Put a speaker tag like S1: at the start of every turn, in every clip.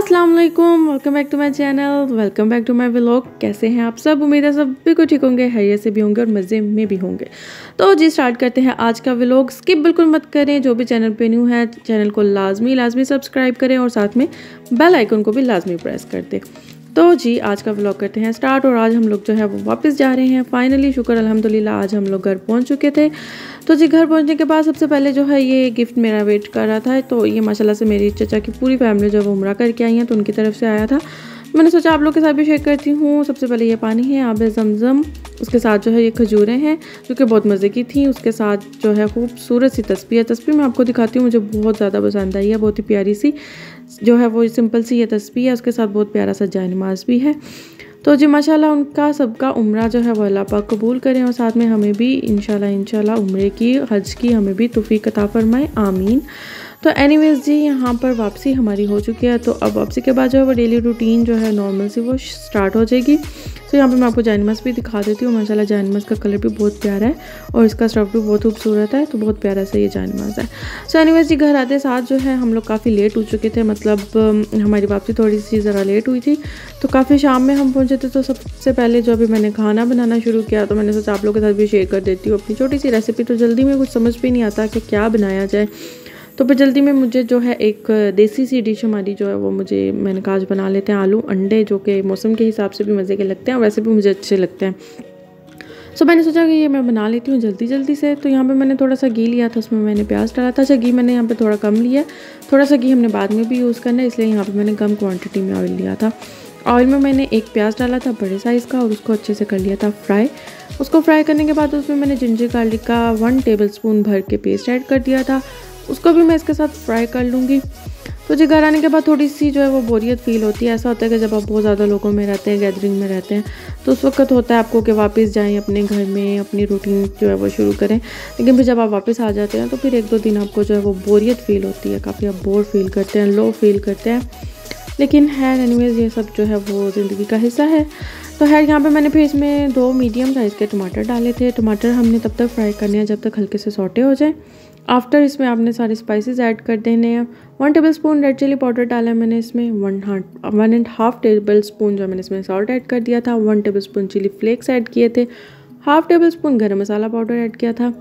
S1: अस्सलाम वालेकुम welcome back to my channel welcome back to my vlog कैसे हैं आप सब उम्मीद है सब बिल्कुल ठीक होंगे हैरियत से भी होंगे और मज़े में भी होंगे तो जी स्टार्ट करते हैं आज का व्लॉग स्किप बिल्कुल मत करें जो भी चैनल पे न्यू है चैनल को लाजमी लाजमी सब्सक्राइब करें और साथ में बेल आइकन को भी लाजमी प्रेस कर दें तो जी आज का व्लॉग करते हैं स्टार्ट और आज हम लोग जो है वो वापस जा रहे हैं फाइनली शुक्र अल्हम्दुलिल्लाह आज हम लोग घर पहुंच चुके थे तो जी घर पहुंचने के बाद सबसे पहले जो है ये गिफ्ट मेरा वेट कर रहा था तो ये माशाल्लाह से मेरी चचा की पूरी फैमिली जो है वो उम्र करके आई हैं तो उनकी तरफ से आया था मैंने सोचा आप लोग के साथ भी शेयर करती हूँ सबसे पहले ये पानी है आब जमज़म उसके साथ जो है ये खजूरें हैं जो कि बहुत मज़े की थी उसके साथ जो है खूबसूरत सी तस्वीर है तस्वीर मैं आपको दिखाती हूँ मुझे बहुत ज़्यादा पसंद आई है बहुत ही प्यारी सी जो है वो सिंपल सी ये तस्वीर है उसके साथ बहुत प्यारा सा जानमाज भी है तो जी माशाल्लाह उनका सबका उम्र जो है वह अल्लाह पाक कबूल करें और साथ में हमें भी इन शाला इन उम्र की हज की हमें भी तोफ़ी कता फरमाएँ आमीन तो एनीवेज जी यहाँ पर वापसी हमारी हो चुकी है तो अब वापसी के बाद जो है वो डेली रूटीन जो है नॉर्मल सी वो स्टार्ट हो जाएगी तो यहाँ पर मैं आपको जैनमस भी दिखा देती हूँ माशाला जैनमस का कलर भी बहुत प्यारा है और इसका स्टफ भी बहुत खूबसूरत है तो बहुत प्यारा सा ये जैनमस है सो so एनीवेज जी घर आते साथ जो है हम लोग काफ़ी लेट हो चुके थे मतलब um, हमारी वापसी थोड़ी सी ज़रा लेट हुई थी तो काफ़ी शाम में हम पहुँचे थे तो सबसे पहले जो अभी मैंने खाना बनाना शुरू किया तो मैंने सोचा आप लोगों के साथ भी शेयर कर देती हूँ अपनी छोटी सी रेसिपी तो जल्दी में कुछ समझ भी नहीं आता कि क्या बनाया जाए तो फिर जल्दी में मुझे जो है एक देसी सी डिश हमारी जो है वो मुझे मैंने कहा बना लेते हैं आलू अंडे जो कि मौसम के हिसाब से भी मज़े के लगते हैं और वैसे भी मुझे अच्छे लगते हैं सो so, मैंने सोचा कि ये मैं बना लेती हूँ जल्दी जल्दी से तो यहाँ पे मैंने थोड़ा सा घी लिया था उसमें मैंने प्याज डाला था अच्छा घी मैंने यहाँ पे थोड़ा कम लिया थोड़ा सा घी हमने बाद में भी यूज़ करना है इसलिए यहाँ पे मैंने कम क्वांटिटी में ऑयल लिया था ऑयल में मैंने एक प्याज डाला था बड़े साइज़ का और उसको अच्छे से कर लिया था फ्राई उसको फ्राई करने के बाद उसमें मैंने जिंजर गार्लिक का वन टेबल स्पून भर के पेस्ट ऐड कर दिया था उसको भी मैं इसके साथ फ्राई कर लूँगी तो जी घर आने के बाद थोड़ी सी जो है वो बोरियत फील होती है ऐसा होता है कि जब आप बहुत ज़्यादा लोगों में रहते हैं गैदरिंग में रहते हैं तो उस वक्त होता है आपको कि वापस जाएं अपने घर में अपनी रूटीन जो है वो शुरू करें लेकिन फिर जब आप वापस आ जाते हैं तो फिर एक दो दिन आपको जो है वो बोरियत फील होती है काफ़ी आप बोर फील करते हैं लो फील करते हैं लेकिन है एनीवेज ये सब जो है वो ज़िंदगी का हिस्सा है तो है यहाँ पे मैंने फिर इसमें दो मीडियम साइज़ के टमाटर डाले थे टमाटर हमने तब तक फ्राई करने हैं जब तक हल्के से सोटे हो जाए आफ्टर इसमें आपने सारे स्पाइसेस ऐड कर देने हैं one tablespoon red chilli powder डाला मैंने इसमें वन हाथ one and half tablespoon जो मैंने इसमें सॉल्ट ऐड कर दिया था one tablespoon chilli flakes add किए थे हाफ टेबल स्पून गर्म मसाला पाउडर ऐड किया था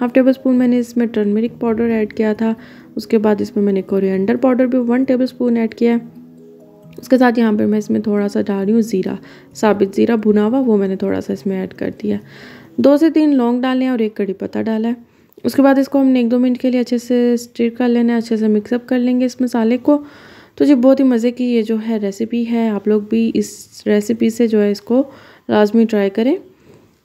S1: हाफ टेबल स्पून मैंने इसमें टर्मेरिक पाउडर ऐड किया था उसके बाद इसमें मैंने कोरिएंडर पाउडर भी वन टेबल स्पून ऐड किया है उसके साथ यहाँ पर मैं इसमें थोड़ा सा डाल रही हूँ ज़ीरा साबित ज़ीरा भुना हुआ वो मैंने थोड़ा सा इसमें ऐड कर दिया दो से तीन लौंग डाले हैं और एक कड़ी पत्ता डाला है उसके बाद इसको हमने एक दो मिनट के लिए अच्छे से स्टिर कर लेना है अच्छे से मिक्सअप कर लेंगे इस मसाले को तो जी बहुत ही मज़े की ये जो है रेसिपी है आप लोग भी इस रेसिपी से जो है इसको लाजमी ट्राई करें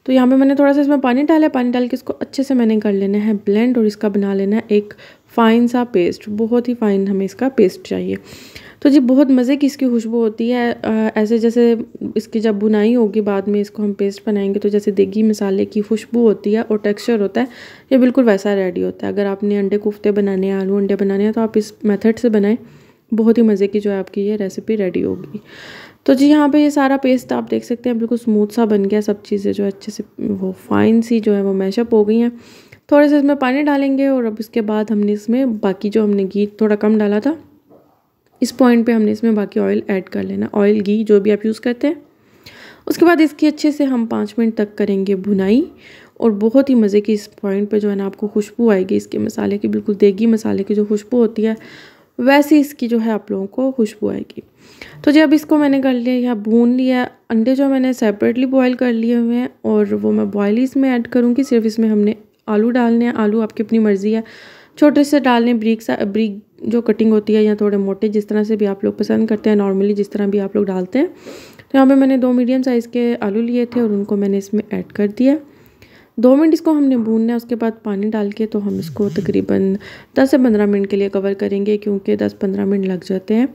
S1: तो यहाँ पे मैंने थोड़ा सा इसमें पानी डाला है पानी डाल के इसको अच्छे से मैंने कर लेना है ब्लेंड और इसका बना लेना है एक फ़ाइन सा पेस्ट बहुत ही फ़ाइन हमें इसका पेस्ट चाहिए तो जी बहुत मज़े की इसकी खुशबू होती है ऐसे जैसे इसकी जब बुनाई होगी बाद में इसको हम पेस्ट बनाएंगे तो जैसे देगी मसाले की खुशबू होती है और टेक्सचर होता है ये बिल्कुल वैसा रेडी होता है अगर आपने अंडे कोफ्ते बनाने हैं आलू अंडे बनाने हैं तो आप इस मेथड से बनाएं बहुत ही मज़े की जो है आपकी ये रेसिपी रेडी होगी तो जी यहाँ पर ये सारा पेस्ट आप देख सकते हैं बिल्कुल स्मूथ सा बन गया सब चीज़ें जो अच्छे से वो फाइन सी जो है वो मैशअप हो गई हैं थोड़े से इसमें पानी डालेंगे और अब इसके बाद हमने इसमें बाकी जो हमने घी थोड़ा कम डाला था इस पॉइंट पे हमने इसमें बाकी ऑयल ऐड कर लेना ऑयल घी जो भी आप यूज़ करते हैं उसके बाद इसकी अच्छे से हम पाँच मिनट तक करेंगे भुनाई और बहुत ही मज़े की इस पॉइंट पे जो है ना आपको खुशबू आएगी इसके मसाले की बिल्कुल देगी मसाले की जो खुशबू होती है वैसे इसकी जो है आप लोगों को खुशबू आएगी तो जी अब इसको मैंने कर लिया या भून लिया अंडे जो मैंने सेपरेटली बॉईल कर लिए हुए हैं और वो मैं बॉयल इसमें ऐड करूँगी सिर्फ इसमें हमने आलू डालने हैं आलू आपकी अपनी मर्ज़ी है छोटे से डाल लें ब्रीक सा ब्रिक जो कटिंग होती है या थोड़े मोटे जिस तरह से भी आप लोग पसंद करते हैं नॉर्मली जिस तरह भी आप लोग डालते हैं तो यहाँ पे मैंने दो मीडियम साइज़ के आलू लिए थे और उनको मैंने इसमें ऐड कर दिया दो मिनट इसको हमने भूनना है उसके बाद पानी डाल के तो हम इसको तकरीबन दस से पंद्रह मिनट के लिए कवर करेंगे क्योंकि दस पंद्रह मिनट लग जाते हैं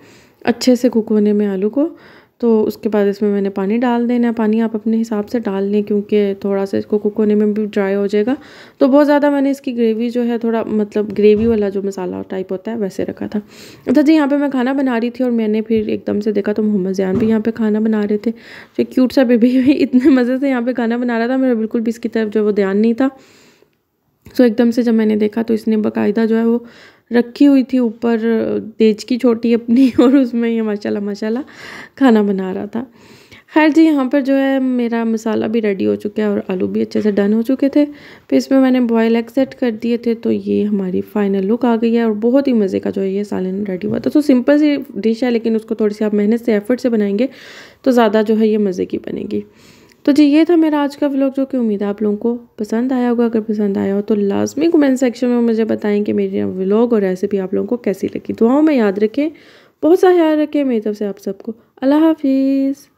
S1: अच्छे से कुक होने में आलू को तो उसके बाद इसमें मैंने पानी डाल देना है पानी आप अपने हिसाब से डाल लें क्योंकि थोड़ा सा इसको कुक होने में भी ड्राई हो जाएगा तो बहुत ज़्यादा मैंने इसकी ग्रेवी जो है थोड़ा मतलब ग्रेवी वाला जो मसाला टाइप होता है वैसे रखा था अच्छा जी यहाँ पर मैं खाना बना रही थी और मैंने फिर एकदम से देखा तो मोहम्मद जैन भी यहाँ पर खाना बना रहे थे जो क्यूट सा बेबी भी इतने मज़े से यहाँ पर खाना बना रहा था मेरा बिल्कुल भी इसकी तरफ जो वो ध्यान नहीं था सो तो so, एकदम से जब मैंने देखा तो इसने बाकायदा जो है वो रखी हुई थी ऊपर देज की छोटी अपनी और उसमें ये माशाल्लाह माशाल्लाह खाना बना रहा था खैर जी यहाँ पर जो है मेरा मसाला भी रेडी हो चुका है और आलू भी अच्छे से डन हो चुके थे फिर इसमें मैंने बॉयल एग सेट कर दिए थे तो ये हमारी फाइनल लुक आ गई है और बहुत ही मज़े का जो है ये सालन रेडी हुआ था तो सिंपल सी डिश है लेकिन उसको थोड़ी सी आप मेहनत से एफर्ट से बनाएंगे तो ज़्यादा जो है ये मज़े की बनेगी तो जी ये था मेरा आज का व्लॉग जो कि उम्मीद है आप लोगों को पसंद आया होगा अगर पसंद आया हो तो लाजमी कमेंट सेक्शन में मुझे बताएं कि मेरी व्लॉग और रेसिपी आप लोगों को कैसी लगी दुआओं में याद रखें बहुत सा ख्याल रखें मेरी तरफ से आप सबको अल्लाह हाफिज़